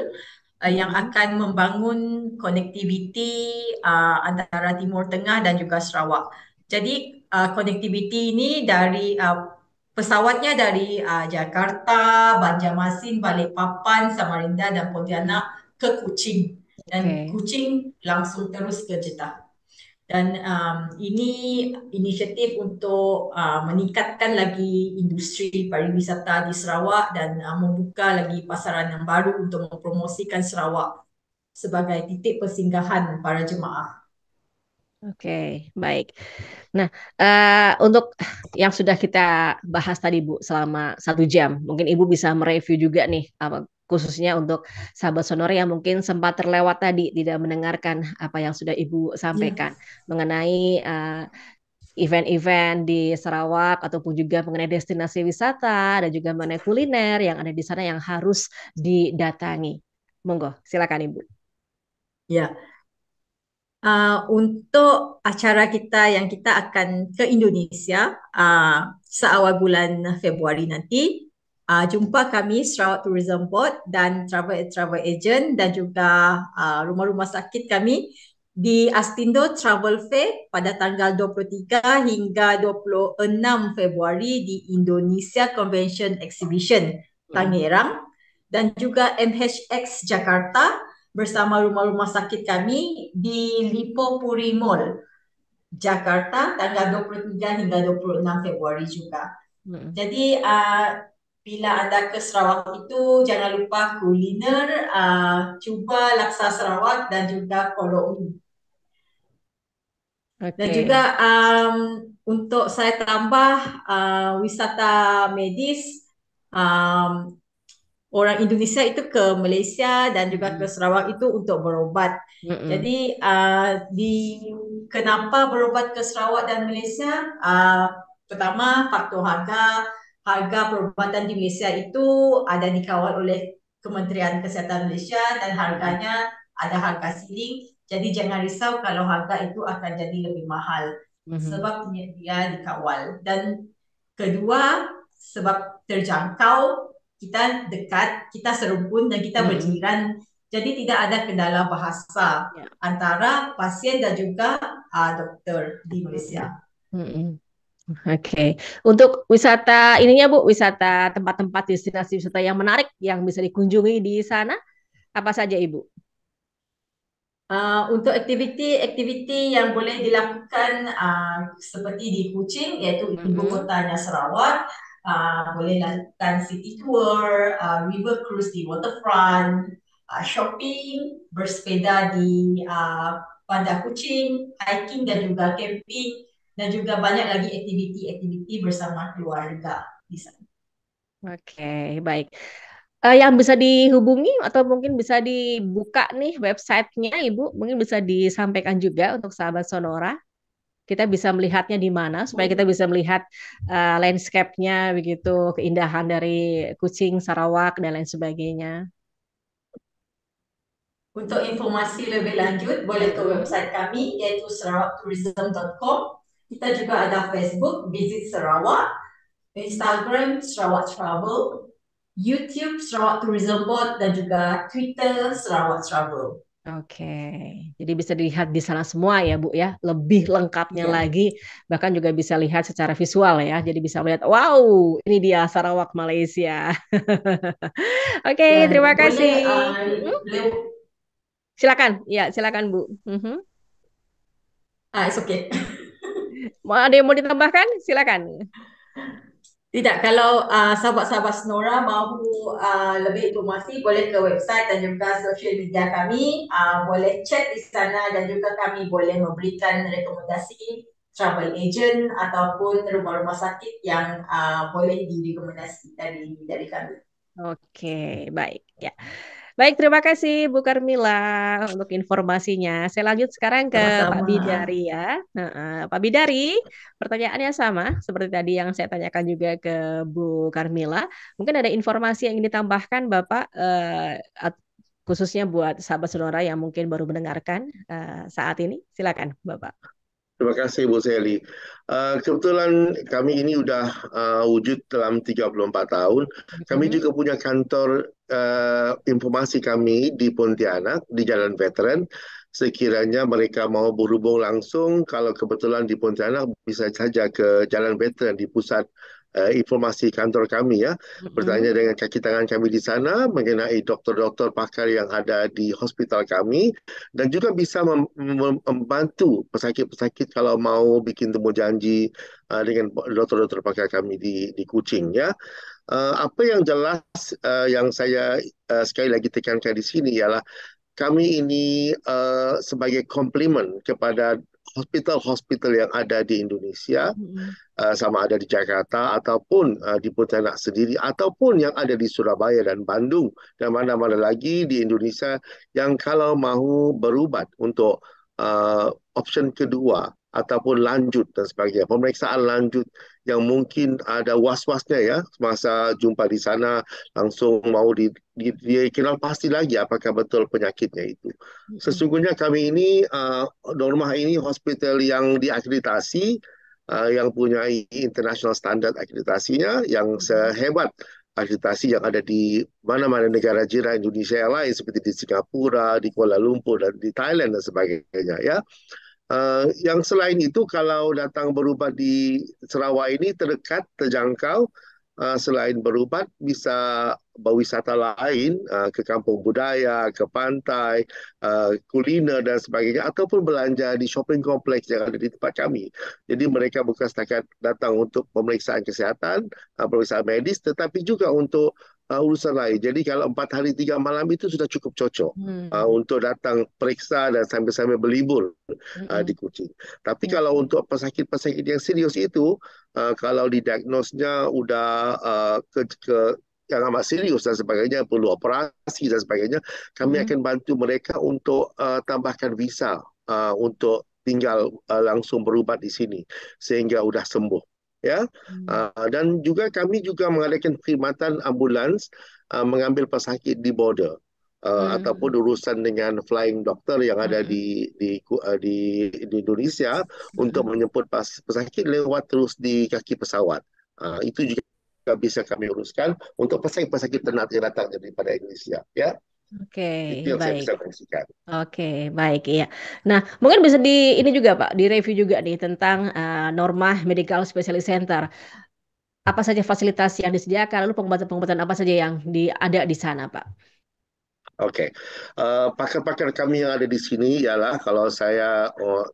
uh, yang mm-hmm. akan membangun konektiviti uh, antara Timur Tengah dan juga Sarawak. Jadi konektiviti uh, ini dari uh, pesawatnya dari uh, Jakarta, Banjarmasin, Balikpapan, Samarinda dan Pontianak ke Kuching dan okay. Kuching langsung terus ke Jeddah dan um, ini inisiatif untuk uh, meningkatkan lagi industri pariwisata di Sarawak dan uh, membuka lagi pasaran yang baru untuk mempromosikan Sarawak sebagai titik persinggahan para jemaah. Okay, baik. Nah, uh, untuk yang sudah kita bahas tadi Bu selama satu jam, mungkin Ibu bisa mereview juga nih apa khususnya untuk sahabat sonora yang mungkin sempat terlewat tadi tidak mendengarkan apa yang sudah Ibu sampaikan yes. Iya. mengenai uh, event-event di Sarawak ataupun juga mengenai destinasi wisata dan juga mengenai kuliner yang ada di sana yang harus didatangi. Monggo, silakan Ibu. Ya. Uh, untuk acara kita yang kita akan ke Indonesia uh, seawal bulan Februari nanti, uh, jumpa kami Sarawak Tourism Board dan travel travel agent dan juga uh, rumah-rumah sakit kami di Astindo Travel Fair pada tanggal 23 hingga 26 Februari di Indonesia Convention Exhibition Tangerang dan juga MHX Jakarta bersama rumah-rumah sakit kami di Lipo Puri Mall Jakarta tanggal 23 hingga 26 Februari juga. Hmm. Jadi uh, bila anda ke Sarawak itu jangan lupa kuliner uh, cuba laksa Sarawak dan juga kolo ubi. Okay. Dan juga um, untuk saya tambah uh, wisata medis um, orang Indonesia itu ke Malaysia dan juga ke hmm. Sarawak itu untuk berobat. Mm-mm. Jadi uh, di kenapa berobat ke Sarawak dan Malaysia? Uh, pertama faktor harga, harga perubatan di Malaysia itu ada dikawal oleh Kementerian Kesihatan Malaysia dan harganya ada harga siling. Jadi jangan risau kalau harga itu akan jadi lebih mahal mm-hmm. sebab dia dikawal. Dan kedua, sebab terjangkau, kita dekat, kita serumpun dan kita mm-hmm. berjiran. Jadi tidak ada kendala bahasa yeah. antara pasien dan juga uh, doktor di Malaysia. Mm-hmm. Oke, okay. untuk wisata ininya Bu, wisata tempat-tempat destinasi wisata yang menarik yang bisa dikunjungi di sana apa saja Ibu? Uh, untuk aktiviti-aktiviti yang boleh dilakukan uh, seperti di Kuching yaitu mm-hmm. ibu kotanya Sarawak uh, boleh lakukan city tour, uh, river cruise di waterfront, uh, shopping, bersepeda di uh, Bandar Kuching, hiking dan juga camping dan juga banyak lagi aktiviti-aktiviti bersama keluarga di sana. Oke, okay, baik. Uh, yang bisa dihubungi atau mungkin bisa dibuka nih websitenya Ibu, mungkin bisa disampaikan juga untuk sahabat Sonora. Kita bisa melihatnya di mana supaya kita bisa melihat uh, landscape-nya begitu, keindahan dari Kucing, Sarawak dan lain sebagainya. Untuk informasi lebih lanjut boleh ke website kami yaitu sarawaktourism.com kita juga ada Facebook Visit Sarawak, Instagram Sarawak Travel, YouTube Sarawak Tourism Board dan juga Twitter Sarawak Travel. Oke, jadi bisa dilihat di sana semua ya Bu ya, lebih lengkapnya yeah. lagi, bahkan juga bisa lihat secara visual ya, jadi bisa melihat, wow, ini dia Sarawak Malaysia. <laughs> Oke, okay, iya, yeah. terima kasih. Eh, boleh, uh, hmm? Silakan, ya silakan Bu. Uh mhm. -huh. Ah, it's okay. Mau ada yang mau ditambahkan? Silakan. Tidak, kalau uh, sahabat-sahabat Senora mahu uh, lebih informasi boleh ke website dan juga social media kami uh, Boleh chat di sana dan juga kami boleh memberikan rekomendasi travel agent Ataupun rumah-rumah sakit yang uh, boleh direkomendasi dari, dari kami Okey, baik Ya. Yeah. Baik, terima kasih Bu Carmila untuk informasinya. Saya lanjut sekarang ke Sama. Pak Bidari ya. Nah, Pak Bidari, pertanyaannya sama seperti tadi yang saya tanyakan juga ke Bu Carmila. Mungkin ada informasi yang ingin ditambahkan Bapak eh, khususnya buat sahabat saudara yang mungkin baru mendengarkan eh, saat ini. Silakan Bapak. Terima kasih Bu Sally. Uh, kebetulan kami ini sudah uh, eh, wujud dalam 34 tahun. Kami hmm. juga punya kantor uh, informasi kami di Pontianak di Jalan Veteran. Sekiranya mereka mau berhubung langsung, kalau kebetulan di Pontianak bisa saja ke Jalan Veteran di pusat Eh, informasi kantor kami ya. Bertanya dengan kaki tangan kami di sana mengenai dokter-dokter pakar yang ada di hospital kami dan juga bisa membantu pesakit-pesakit kalau mau bikin temu janji uh, dengan dokter-dokter pakar kami di di Kuching ya. Uh, apa yang jelas uh, yang saya uh, sekali lagi tekankan di sini ialah kami ini uh, sebagai komplimen kepada hospital-hospital yang ada di Indonesia mm-hmm. uh, sama ada di Jakarta ataupun uh, di Pontianak sendiri ataupun yang ada di Surabaya dan Bandung dan mana-mana lagi di Indonesia yang kalau mahu berubat untuk uh, option kedua ataupun lanjut dan sebagainya. Pemeriksaan lanjut yang mungkin ada was-wasnya ya semasa jumpa di sana langsung mau di, di, di kenal pasti lagi apakah betul penyakitnya itu. Sesungguhnya kami ini uh, eh, Norma ini hospital yang diakreditasi uh, yang punya international standard akreditasinya yang sehebat akreditasi yang ada di mana-mana negara jiran Indonesia yang lain seperti di Singapura, di Kuala Lumpur dan di Thailand dan sebagainya ya. Uh, yang selain itu kalau datang berubat di Sarawak ini terdekat terjangkau uh, selain berubat bisa berwisata lain uh, ke kampung budaya ke pantai uh, kuliner dan sebagainya ataupun belanja di shopping kompleks yang ada di tempat kami jadi mereka bukan setakat datang untuk pemeriksaan kesihatan uh, pemeriksaan medis tetapi juga untuk uh, urusan lain. Jadi kalau empat hari tiga malam itu sudah cukup cocok hmm. uh, untuk datang periksa dan sampai-sampai berlibur ah, hmm. uh, di kucing. Tapi hmm. kalau untuk pesakit-pesakit yang serius itu, uh, kalau didiagnosnya udah uh, ke, ke yang amat serius dan sebagainya perlu operasi dan sebagainya, kami hmm. akan bantu mereka untuk uh, tambahkan visa uh, untuk tinggal uh, langsung berubat di sini sehingga sudah sembuh. ya uh, dan juga kami juga mengadakan perkhidmatan ambulans uh, mengambil pesakit di border uh, hmm. ataupun urusan dengan flying doctor yang ada hmm. di, di, uh, di di Indonesia hmm. untuk menjemput pas, pesakit lewat terus di kaki pesawat uh, itu juga bisa kami uruskan untuk pesakit-pesakit ternak yang datang daripada Indonesia ya Oke, okay, baik. Oke, okay, baik iya. Nah, mungkin bisa di ini juga Pak, di review juga nih tentang uh, Norma Medical Specialist Center. Apa saja fasilitas yang disediakan, lalu pengobatan-pengobatan apa saja yang di, ada di sana, Pak? Oke, okay. uh, eh, pakar-pakar kami yang ada di sini ialah kalau saya oh,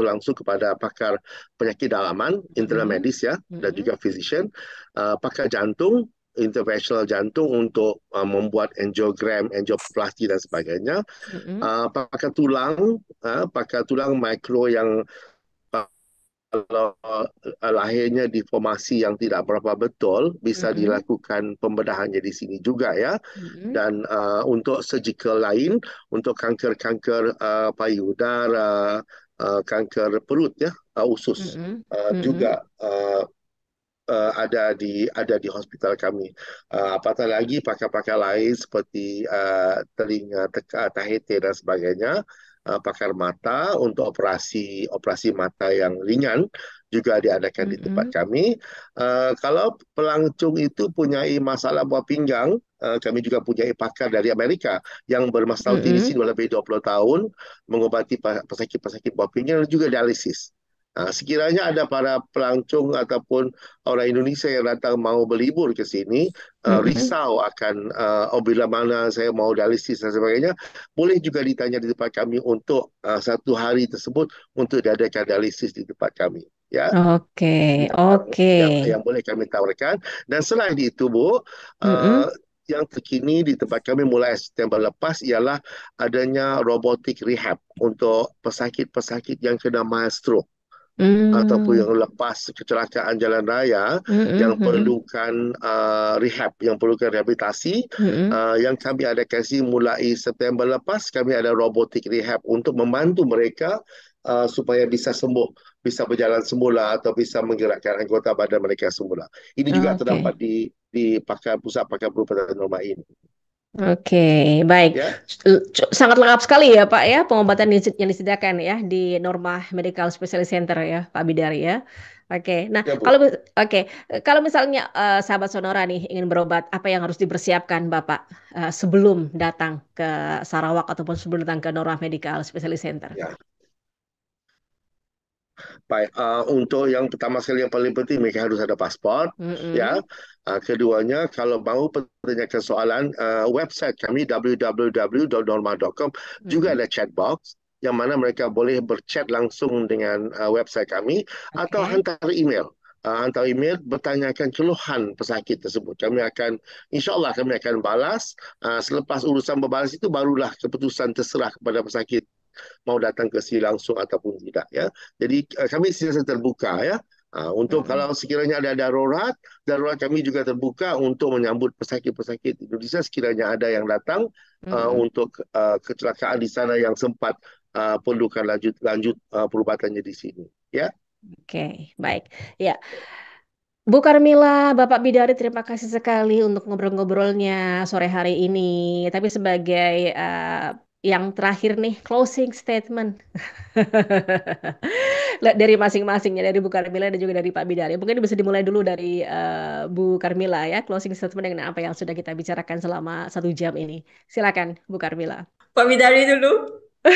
langsung kepada pakar penyakit dalaman, internal mm -hmm. medis ya, mm -hmm. dan juga physician, uh, pakar jantung, interventional jantung untuk uh, membuat angiogram, angioplasty dan sebagainya. Mm-hmm. Uh, pakai tulang, uh, pakai tulang mikro yang kalau uh, lahirnya deformasi yang tidak berapa betul, bisa mm-hmm. dilakukan pembedahannya di sini juga ya. Mm-hmm. Dan uh, untuk surgical lain, untuk kanker-kanker uh, payudara, uh, kanker perut ya, uh, usus mm-hmm. Uh, mm-hmm. juga. Uh, uh, ada di ada di hospital kami. Uh, apatah lagi pakar-pakar lain seperti uh, telinga teka, tahete dan sebagainya, uh, pakar mata untuk operasi operasi mata yang ringan juga diadakan mm-hmm. di tempat kami. Uh, kalau pelancong itu punya masalah buah pinggang, uh, kami juga punya pakar dari Amerika yang bermasalah mm-hmm. di sini lebih 20 tahun mengobati pesakit-pesakit buah pinggang dan juga dialisis. Nah, sekiranya ada para pelancong ataupun orang Indonesia yang datang mau berlibur ke sini, mm-hmm. uh, risau akan uh, oh bila mana saya mau dialisis dan sebagainya, boleh juga ditanya di tempat kami untuk uh, satu hari tersebut untuk diadakan dialisis di tempat kami. Ya. Oke, okay, oke. Okay. Yang, yang boleh kami tawarkan. Dan selain itu, Bu, mm-hmm. uh, yang terkini di tempat kami mulai September lepas ialah adanya robotik rehab untuk pesakit-pesakit yang kena mild stroke. Mm. ataupun yang lepas kecelakaan jalan raya mm-hmm. yang hmm. perlukan uh, rehab yang perlukan rehabilitasi mm-hmm. uh, yang kami ada kasih mulai September lepas kami ada robotik rehab untuk membantu mereka uh, supaya bisa sembuh bisa berjalan semula atau bisa menggerakkan anggota badan mereka semula ini juga oh, ah, okay. terdapat di di pakar pusat pakai perubatan norma ini Oke, baik. Ya. Sangat lengkap sekali ya Pak ya pengobatan yang disediakan ya di Norma Medical Specialist Center ya Pak Bidari ya. Oke, nah ya, kalau oke okay. kalau misalnya uh, sahabat Sonora nih ingin berobat, apa yang harus dipersiapkan Bapak uh, sebelum datang ke Sarawak ataupun sebelum datang ke Norma Medical Specialist Center? Ya. Baik, uh, untuk yang pertama sekali yang paling penting mereka harus ada pasport mm-hmm. ya. Uh, keduanya kalau mahu pertanyakan soalan uh, website kami www.norma.com mm-hmm. juga ada chat box yang mana mereka boleh berchat langsung dengan uh, website kami okay. atau hantar email uh, hantar email bertanyakan keluhan pesakit tersebut kami akan insyaallah kami akan balas uh, selepas urusan berbalas itu barulah keputusan terserah kepada pesakit mau datang ke sini langsung ataupun tidak ya. Jadi eh, kami sentiasa terbuka ya. Uh, untuk hmm. kalau sekiranya ada darurat, darurat kami juga terbuka untuk menyambut pesakit-pesakit Indonesia sekiranya ada yang datang hmm. uh, untuk uh, kecelakaan di sana yang sempat uh, perlukan lanjut lanjut uh, perubatannya di sini. Ya. Oke, okay, baik. Ya. Bu Carmila, Bapak Bidari, terima kasih sekali untuk ngobrol-ngobrolnya sore hari ini. Tapi sebagai uh, yang terakhir nih closing statement <laughs> dari masing-masingnya dari Bu Carmila dan juga dari Pak Bidari. Mungkin bisa dimulai dulu dari uh, Bu Carmila ya closing statement dengan apa yang sudah kita bicarakan selama satu jam ini. Silakan Bu Carmila. Pak Bidari dulu. <laughs>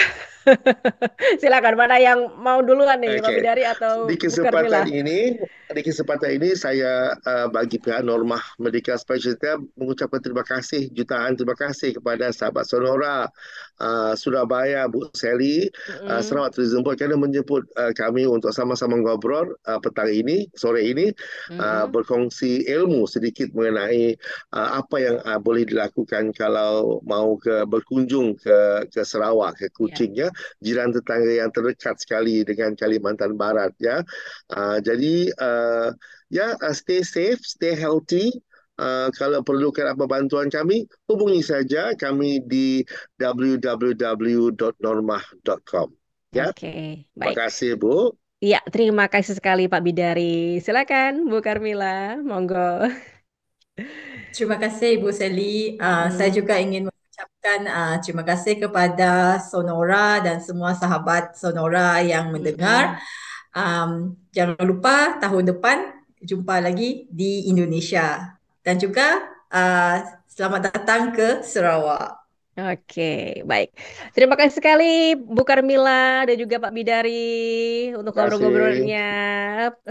Silakan mana yang mau duluan nih okay. Pak Bidari atau Di kesempatan Bu Carmila? ini Pada kesempatan ini saya uh, bagi pihak Normah Medical Specialist mengucapkan terima kasih jutaan terima kasih kepada sahabat Sonora uh, Surabaya Bu Seli mm. uh, Sarawak Tourism kerana menjemput uh, kami untuk sama-sama ngobrol uh, petang ini sore ini mm. uh, berkongsi ilmu sedikit mengenai uh, apa yang uh, boleh dilakukan kalau mau ke berkunjung ke ke Sarawak ke ya. Kuching yeah. ya jiran tetangga yang terdekat sekali dengan Kalimantan Barat ya uh, jadi uh, uh, ya yeah, uh, stay safe, stay healthy. Uh, kalau perlukan apa bantuan kami, hubungi saja kami di www.normah.com. Ya. Yeah? Oke. Okay, Terima kasih, Bu. Ya, terima kasih sekali Pak Bidari. Silakan Bu Carmila, monggo. Terima kasih Ibu Seli. Uh, hmm. Saya juga ingin mengucapkan uh, terima kasih kepada Sonora dan semua sahabat Sonora yang mendengar. Hmm. Um, jangan lupa tahun depan jumpa lagi di Indonesia dan juga uh, selamat datang ke Sarawak. Oke, baik. Terima kasih sekali Bu Mila dan juga Pak Bidari untuk ngobrol-ngobrolnya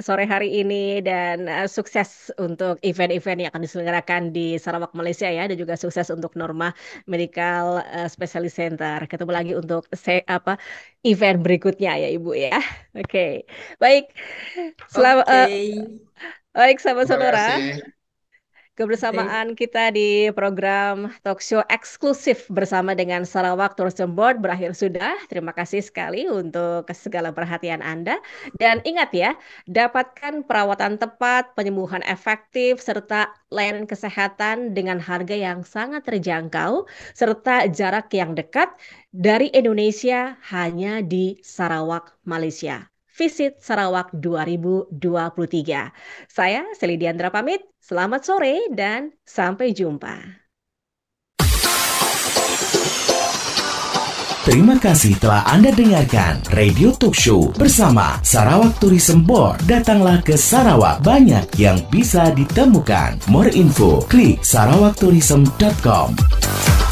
sore hari ini dan uh, sukses untuk event-event yang akan diselenggarakan di Sarawak Malaysia ya dan juga sukses untuk Norma Medical uh, Specialist Center. Ketemu lagi untuk se apa event berikutnya ya Ibu ya. Oke. Baik. Selamat okay. uh, eh, Baik, sama saudara. Kebersamaan kita di program talk show eksklusif bersama dengan Sarawak Tourism Board berakhir sudah. Terima kasih sekali untuk segala perhatian Anda. Dan ingat ya, dapatkan perawatan tepat, penyembuhan efektif, serta layanan kesehatan dengan harga yang sangat terjangkau, serta jarak yang dekat dari Indonesia hanya di Sarawak, Malaysia. Visit Sarawak 2023. Saya Seli pamit, selamat sore dan sampai jumpa. Terima kasih telah Anda dengarkan Radio Talk Show bersama Sarawak Tourism Board. Datanglah ke Sarawak, banyak yang bisa ditemukan. More info, klik sarawaktourism.com.